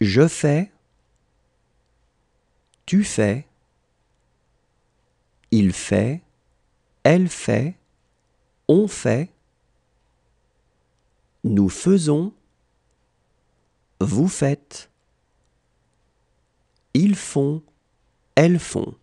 Je fais, tu fais, il fait, elle fait, on fait, nous faisons, vous faites, ils font, elles font.